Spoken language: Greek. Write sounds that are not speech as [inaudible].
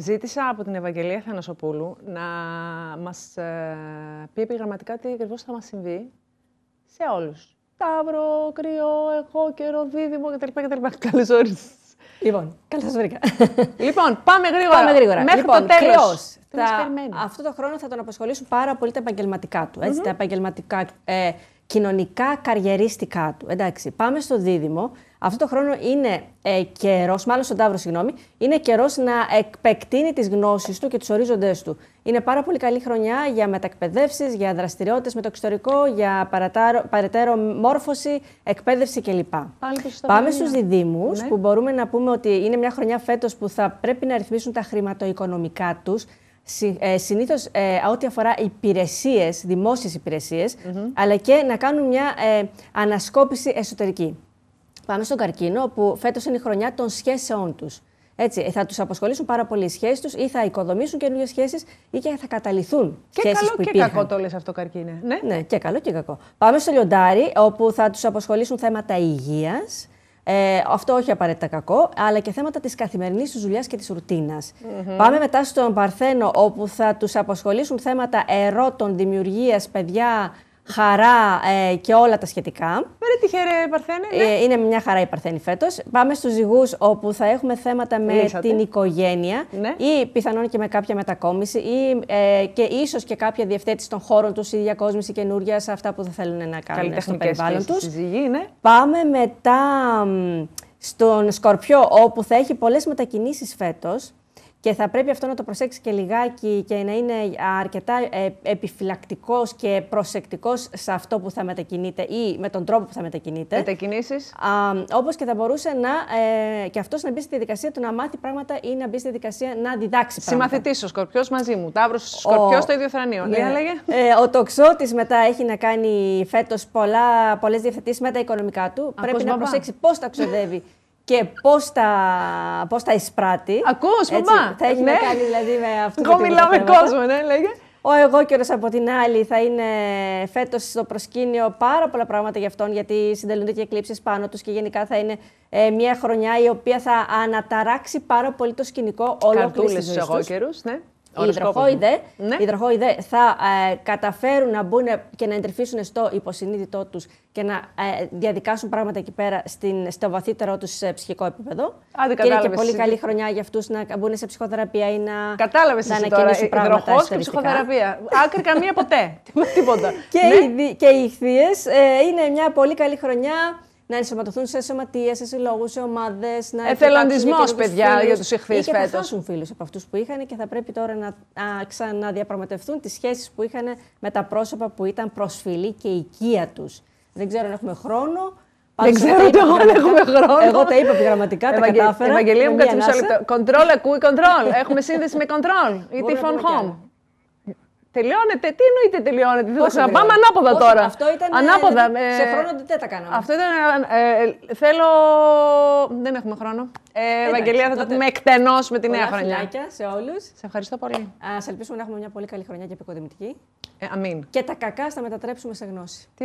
Ζήτησα από την Ευαγγελία Θανασοπούλου να μας ε, πει επιγραμματικά τι ακριβώς θα μας συμβεί σε όλους. Ταύρο, κρύο, εγώ, καιρό, δίδυμο κτλ. κτλ. Καλώς όρισες. Λοιπόν, καλώς βρήκα. λοιπόν, πάμε γρήγορα. Πάμε Μέχρι λοιπόν, το τέλος. Αυτό το χρόνο θα τον απασχολήσουν πάρα πολύ τα επαγγελματικά του. ετσι Τα επαγγελματικά ε, κοινωνικά καριερίστικά του. Εντάξει, πάμε στο δίδυμο. Αυτό το χρόνο είναι ε, καιρός, μάλλον στον Ταύρο, συγγνώμη, είναι καιρός να εκπεκτείνει τις γνώσεις του και τους ορίζοντές του. Είναι πάρα πολύ καλή χρονιά για μετακπαιδεύσεις, για δραστηριότητες με το εξωτερικό, για παρετέρω μόρφωση, εκπαίδευση κλπ. Πάμε στου διδήμου, ναι. που μπορούμε να πούμε ότι είναι μια χρονιά φέτος που θα πρέπει να ρυθμίσουν τα χρηματοοικονομικά τους συνήθως ε, ε ό,τι αφορά υπηρεσίες, δημόσιες αλλά και να κάνουν μια ε, ανασκόπηση εσωτερική. Πάμε στον καρκίνο, που φέτος είναι η χρονιά των σχέσεών τους. Έτσι, θα τους απασχολήσουν πάρα πολύ οι σχέσεις τους ή θα οικοδομήσουν καινούργιες σχέσεις ή και θα καταληθούν. Και καλό και κακό το λες αυτό, καρκίνε. Ναι. ναι, και καλό και κακό. Πάμε στο λιοντάρι, όπου θα τους απασχολήσουν θέματα υγείας, ε, αυτό όχι απαραίτητα κακό, αλλά και θέματα της καθημερινής τους δουλειάς και της ρουτινα Πάμε μετά στον Παρθένο, όπου θα τους απασχολήσουν θέματα ερώτων, δημιουργίας, παιδιά, χαρά ε, και όλα τα σχετικά. Με τυχερέ Παρθένε. Ε, ναι. Ε, είναι μια χαρά η Παρθένη φέτος. Πάμε στους ζυγούς όπου θα έχουμε θέματα με την οικογένεια ναι. ή πιθανόν και με κάποια μετακόμιση ή ε, και ίσως και κάποια διευθέτηση των χώρων τους ή διακόσμηση καινούρια σε αυτά που θα θέλουν να κάνουν στο περιβάλλον τους. ναι. Πάμε μετά στον Σκορπιό όπου θα έχει πολλές μετακινήσεις φέτος. Και θα πρέπει αυτό να το προσέξεις και λιγάκι και να είναι αρκετά ε, επιφυλακτικός και προσεκτικός σε αυτό που θα μετακινείται ή με τον τρόπο που θα μετακινείται. Μετακινήσεις. Όπως και θα μπορούσε να, ε, και αυτός να μπει στη διαδικασία του να μάθει πράγματα ή να μπει στη διαδικασία να διδάξει πράγματα. Συμμαθητής ο Σκορπιός μαζί μου. Ταύρος Σκορπιός στο ίδιο θρανείο. Ναι. ναι, ναι. Ε, ο τοξότης μετά έχει να κάνει φέτος πολλές διευθετήσεις με τα οικονομικά του. πρέπει να προσέξει πώς τα ξοδεύει [laughs] και πώς τα, πώς τα εισπράττει. ακούω μαμά! Θα έχει ναι. να κάνει δηλαδή με αυτό. Εγώ μιλάω με κόσμο, ναι, λέγε. Ο εγώ και από την άλλη θα είναι φέτος στο προσκήνιο πάρα πολλά πράγματα για αυτόν, γιατί συντελούνται και εκλήψεις πάνω τους και γενικά θα είναι ε, μια χρονιά η οποία θα αναταράξει πάρα πολύ το σκηνικό όλων των Καρτούλε στου εγώκερου, ναι οι ναι. υδροχόιδε, θα ε, καταφέρουν να μπουν και να εντρυφήσουν στο υποσυνείδητό τους και να ε, διαδικάσουν πράγματα εκεί πέρα στην, στο βαθύτερό τους ψυχικό επίπεδο. Άντε, και είναι και πολύ ε, καλή χρονιά για αυτούς να μπουν σε ψυχοθεραπεία ή να, κατάλαβες να ανακοινήσουν τώρα, πράγματα και ψυχοθεραπεία. Άκρη καμία ποτέ. [laughs] Τίποτα. και, ναι. οι, και ηχθείες είναι μια πολύ καλή χρονιά να ενσωματωθούν σε σωματεία, σε συλλόγους, σε ομάδες. Εθελοντισμό, παιδιά, για τους εχθεί φέτο. θα χάσουν φίλους από αυτούς που είχαν και θα πρέπει τώρα να α, ξαναδιαπραγματευτούν τις σχέσεις που είχαν με τα πρόσωπα που ήταν προσφυλή και οικία τους. Δεν ξέρω αν έχουμε χρόνο. Δεν ξέρω εγώ αν έχουμε χρόνο. Εγώ τα είπα πειραματικά, τα κατάφερα. Ευαγγελία μου, κάτσε μισό λεπτό. Κοντρόλ, ακούει κοντρόλ Έχουμε σύνδεση με κοντρόλ. ή τη phone home. Τελειώνεται. Τι εννοείται τελειώνεται. Πώς θα πάμε ανάποδα τώρα. Αυτό ήταν. Ε, ανάποδα. Ε, σε χρόνο δεν τα κάναμε. Αυτό ήταν. Ε, θέλω. Δεν έχουμε χρόνο. Ε, Ευαγγελία, θα το πούμε εκτενώς με τη νέα χρονιά. Φιλάκια σε όλους. Σε ευχαριστώ πολύ. Ας ελπίσουμε να έχουμε μια πολύ καλή χρονιά και επικοδημητική. Ε, αμήν. Και τα κακά θα μετατρέψουμε σε γνώση.